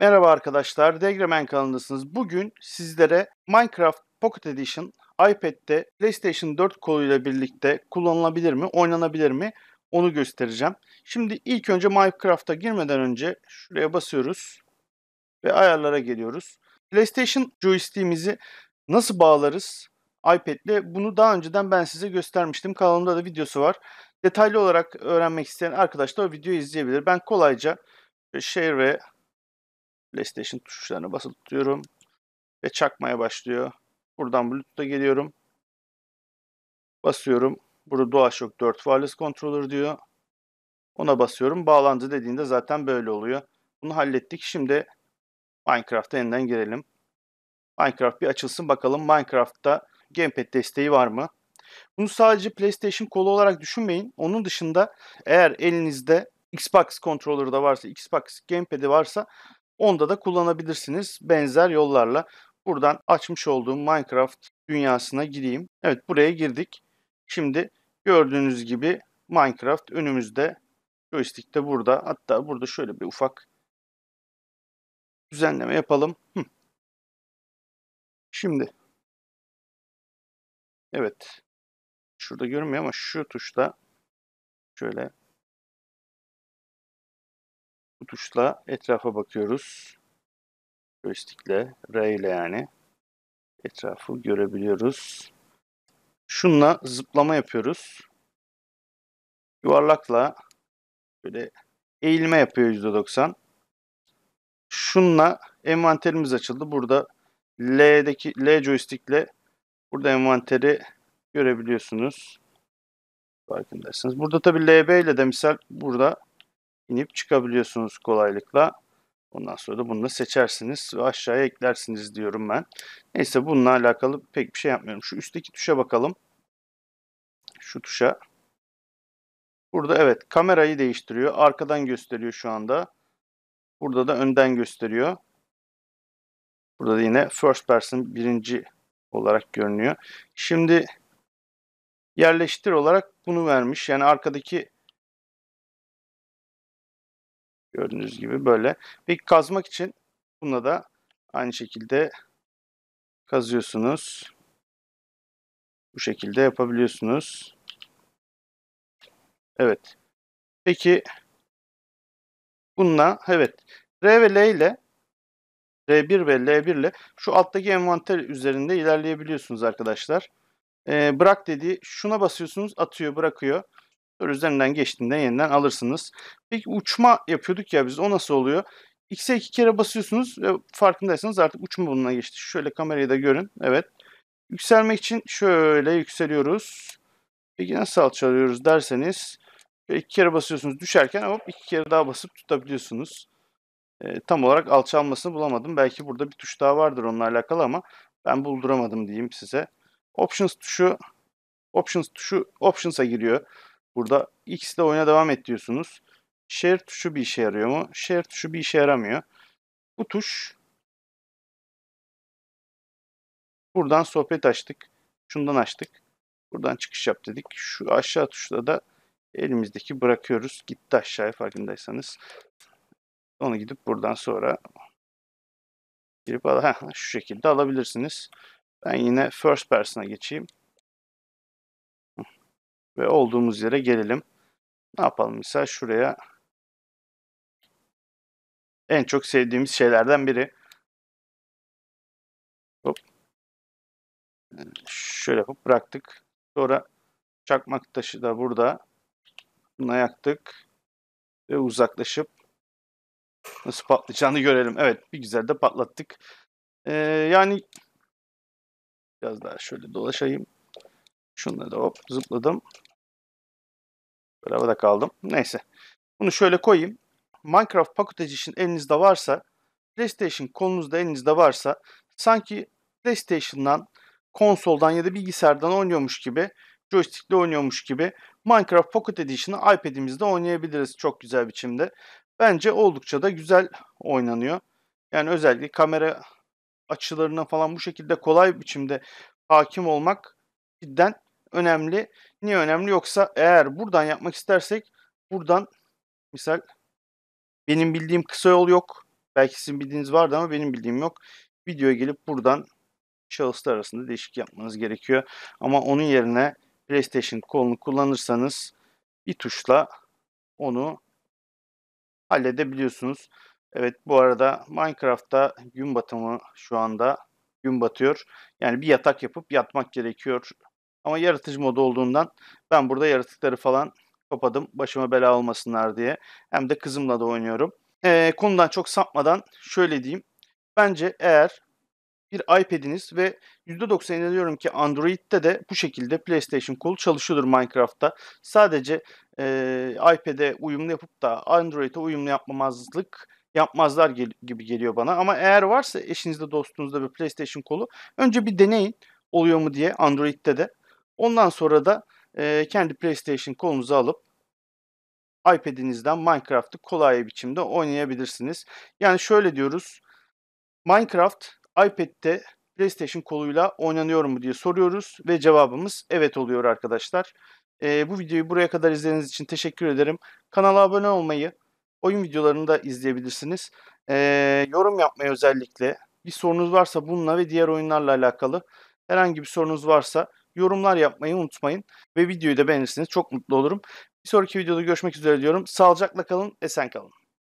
Merhaba arkadaşlar, Degremen kanalındasınız. Bugün sizlere Minecraft Pocket Edition iPad'de PlayStation 4 koluyla birlikte kullanılabilir mi, oynanabilir mi onu göstereceğim. Şimdi ilk önce Minecraft'a girmeden önce şuraya basıyoruz ve ayarlara geliyoruz. PlayStation joystick'imizi nasıl bağlarız iPad'le bunu daha önceden ben size göstermiştim. Kanalımda da videosu var. Detaylı olarak öğrenmek isteyen arkadaşlar o videoyu izleyebilir. Ben kolayca share ve PlayStation tuşlarını basılı tutuyorum ve çakmaya başlıyor. Buradan Bluetooth'a geliyorum. Basıyorum. Burada DualShock 4 Wireless Controller diyor. Ona basıyorum. Bağlandı dediğinde zaten böyle oluyor. Bunu hallettik. Şimdi Minecraft'a yeniden girelim. Minecraft bir açılsın bakalım. Minecraft'ta Gamepad desteği var mı? Bunu sadece PlayStation kolu olarak düşünmeyin. Onun dışında eğer elinizde Xbox controller'da varsa, Xbox gamepad'i varsa Onda da kullanabilirsiniz benzer yollarla. Buradan açmış olduğum Minecraft dünyasına gireyim. Evet buraya girdik. Şimdi gördüğünüz gibi Minecraft önümüzde. Joystick de burada. Hatta burada şöyle bir ufak düzenleme yapalım. Hı. Şimdi evet şurada görünmüyor ama şu tuşta şöyle bu tuşla etrafa bakıyoruz. Joystick'le, R ile yani. Etrafı görebiliyoruz. Şunla zıplama yapıyoruz. Yuvarlakla böyle eğilme yapıyor %90. Şunla envanterimiz açıldı. Burada L'deki L joystick'le burada envanteri görebiliyorsunuz. Farkındaysanız. Burada tabii LB ile de misal burada inip çıkabiliyorsunuz kolaylıkla. Ondan sonra da bunu da seçersiniz ve aşağıya eklersiniz diyorum ben. Neyse bununla alakalı pek bir şey yapmıyorum. Şu üstteki tuşa bakalım. Şu tuşa. Burada evet kamerayı değiştiriyor. Arkadan gösteriyor şu anda. Burada da önden gösteriyor. Burada da yine first person birinci olarak görünüyor. Şimdi yerleştir olarak bunu vermiş. Yani arkadaki Gördüğünüz gibi böyle. Peki kazmak için bununla da aynı şekilde kazıyorsunuz. Bu şekilde yapabiliyorsunuz. Evet. Peki bununla evet R ve L ile R1 ve L1 ile şu alttaki envanter üzerinde ilerleyebiliyorsunuz arkadaşlar. Ee, bırak dediği şuna basıyorsunuz atıyor bırakıyor. Böyle üzerinden geçtiğinde yeniden alırsınız. Peki uçma yapıyorduk ya biz o nasıl oluyor? X'e iki kere basıyorsunuz ve farkındaysanız artık uçma bununla geçti. Şöyle kamerayı da görün. Evet. Yükselmek için şöyle yükseliyoruz. Peki nasıl alçalıyoruz derseniz şöyle iki kere basıyorsunuz düşerken hop iki kere daha basıp tutabiliyorsunuz. E, tam olarak alçalmasını bulamadım. Belki burada bir tuş daha vardır onunla alakalı ama ben bulduramadım diyeyim size. Options tuşu Options tuşu Options'a giriyor. Burada X ile oyuna devam et diyorsunuz. Share tuşu bir işe yarıyor mu? Share tuşu bir işe yaramıyor. Bu tuş buradan sohbet açtık. Şundan açtık. Buradan çıkış yap dedik. Şu aşağı tuşla da elimizdeki bırakıyoruz. Gitti aşağıya farkındaysanız. Onu gidip buradan sonra girip al heh, şu şekilde alabilirsiniz. Ben yine first person'a geçeyim ve olduğumuz yere gelelim. Ne yapalım mesela şuraya en çok sevdiğimiz şeylerden biri. Hop. Şöyle hop bıraktık. Sonra çakmak taşı da burada. bunu yaktık. Ve uzaklaşıp nasıl patlayacağını görelim. Evet bir güzel de patlattık. Ee, yani biraz daha şöyle dolaşayım. Şunları da hop zıpladım. Böyle havada kaldım. Neyse. Bunu şöyle koyayım. Minecraft Pocket Edition elinizde varsa, PlayStation kolunuzda elinizde varsa sanki PlayStation'dan, konsoldan ya da bilgisayardan oynuyormuş gibi, joystick'le oynuyormuş gibi Minecraft Pocket Edition'ı iPad'imizde oynayabiliriz çok güzel biçimde. Bence oldukça da güzel oynanıyor. Yani özellikle kamera açılarına falan bu şekilde kolay biçimde hakim olmak cidden önemli. Niye önemli? Yoksa eğer buradan yapmak istersek buradan misal benim bildiğim kısa yol yok. Belki sizin bildiğiniz vardı ama benim bildiğim yok. Videoya gelip buradan şahıslar arasında değişik yapmanız gerekiyor. Ama onun yerine PlayStation kolunu kullanırsanız bir tuşla onu halledebiliyorsunuz. Evet bu arada Minecraft'ta gün batımı şu anda gün batıyor. Yani bir yatak yapıp yatmak gerekiyor ama yaratıcı modu olduğundan ben burada yaratıkları falan kapadım. Başıma bela olmasınlar diye. Hem de kızımla da oynuyorum. Ee, konudan çok sapmadan şöyle diyeyim. Bence eğer bir iPad'iniz ve %90 inanıyorum ki Android'de de bu şekilde PlayStation kolu çalışıyordur Minecraft'ta. Sadece e, iPad'e uyumlu yapıp da Android'e uyumlu yapmamazlık yapmazlar gel- gibi geliyor bana. Ama eğer varsa eşinizde dostunuzda bir PlayStation kolu önce bir deneyin oluyor mu diye Android'de de. Ondan sonra da e, kendi PlayStation kolunuza alıp iPad'inizden Minecraft'ı kolay bir biçimde oynayabilirsiniz. Yani şöyle diyoruz. Minecraft iPad'te PlayStation koluyla oynanıyor mu diye soruyoruz ve cevabımız evet oluyor arkadaşlar. E, bu videoyu buraya kadar izlediğiniz için teşekkür ederim. Kanala abone olmayı, oyun videolarını da izleyebilirsiniz. E, yorum yapmayı özellikle. Bir sorunuz varsa bununla ve diğer oyunlarla alakalı herhangi bir sorunuz varsa yorumlar yapmayı unutmayın. Ve videoyu da beğenirsiniz çok mutlu olurum. Bir sonraki videoda görüşmek üzere diyorum. Sağlıcakla kalın, esen kalın.